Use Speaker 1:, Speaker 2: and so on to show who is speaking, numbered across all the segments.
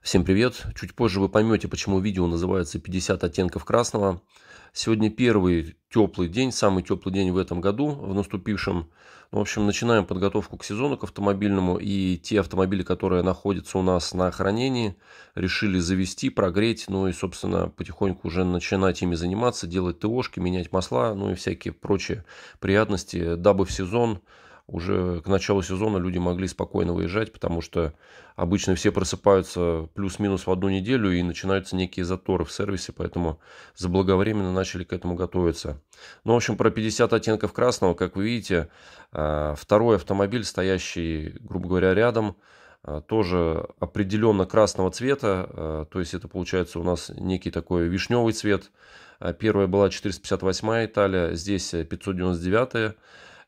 Speaker 1: Всем привет! Чуть позже вы поймете, почему видео называется 50 оттенков красного. Сегодня первый теплый день, самый теплый день в этом году, в наступившем. Ну, в общем, начинаем подготовку к сезону к автомобильному. И те автомобили, которые находятся у нас на хранении, решили завести, прогреть. Ну и, собственно, потихоньку уже начинать ими заниматься, делать ТОшки, менять масла, ну и всякие прочие приятности, дабы в сезон уже к началу сезона люди могли спокойно выезжать, потому что обычно все просыпаются плюс-минус в одну неделю и начинаются некие заторы в сервисе, поэтому заблаговременно начали к этому готовиться. Ну, в общем, про 50 оттенков красного, как вы видите, а, второй автомобиль, стоящий, грубо говоря, рядом, а, тоже определенно красного цвета, а, то есть это получается у нас некий такой вишневый цвет. Первая была 458 Италия, здесь 599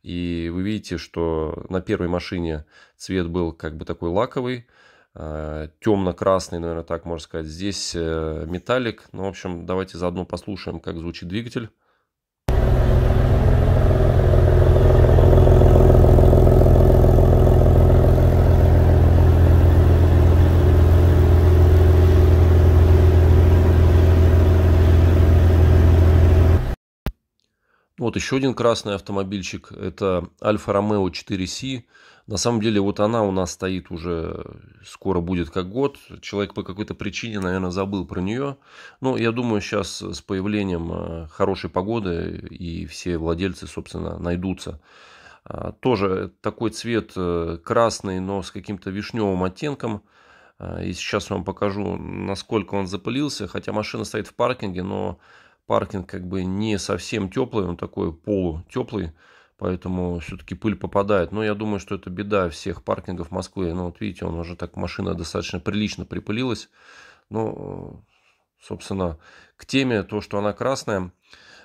Speaker 1: и вы видите, что на первой машине цвет был как бы такой лаковый, а, темно-красный, наверное, так можно сказать. Здесь э, металлик. Ну, в общем, давайте заодно послушаем, как звучит двигатель. Вот еще один красный автомобильчик, это Альфа Ромео 4 c На самом деле вот она у нас стоит уже, скоро будет как год. Человек по какой-то причине, наверное, забыл про нее. Но я думаю, сейчас с появлением э, хорошей погоды и все владельцы, собственно, найдутся. А, тоже такой цвет э, красный, но с каким-то вишневым оттенком. А, и сейчас вам покажу, насколько он запылился. Хотя машина стоит в паркинге, но паркинг как бы не совсем теплый, он такой полутеплый, поэтому все-таки пыль попадает. Но я думаю, что это беда всех паркингов Москвы. Ну, вот видите, он уже так, машина достаточно прилично припылилась. Ну, собственно, к теме, то, что она красная,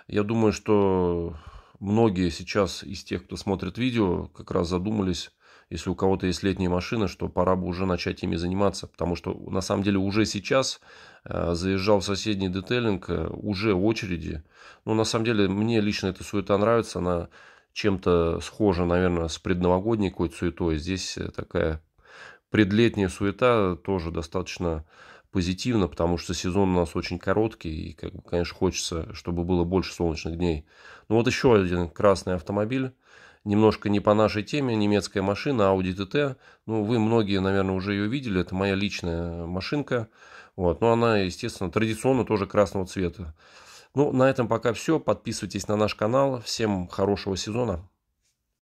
Speaker 1: я думаю, что многие сейчас из тех, кто смотрит видео, как раз задумались если у кого-то есть летние машины, что пора бы уже начать ими заниматься, потому что на самом деле уже сейчас э, заезжал в соседний детейлинг, э, уже очереди. Ну, на самом деле, мне лично эта суета нравится, она чем-то схожа, наверное, с предновогодней какой-то суетой. Здесь э, такая предлетняя суета тоже достаточно позитивно, потому что сезон у нас очень короткий, и, как бы, конечно, хочется, чтобы было больше солнечных дней. Ну вот еще один красный автомобиль немножко не по нашей теме, немецкая машина Audi TT. Ну, вы многие, наверное, уже ее видели, это моя личная машинка. Вот, но она, естественно, традиционно тоже красного цвета. Ну, на этом пока все. Подписывайтесь на наш канал. Всем хорошего сезона.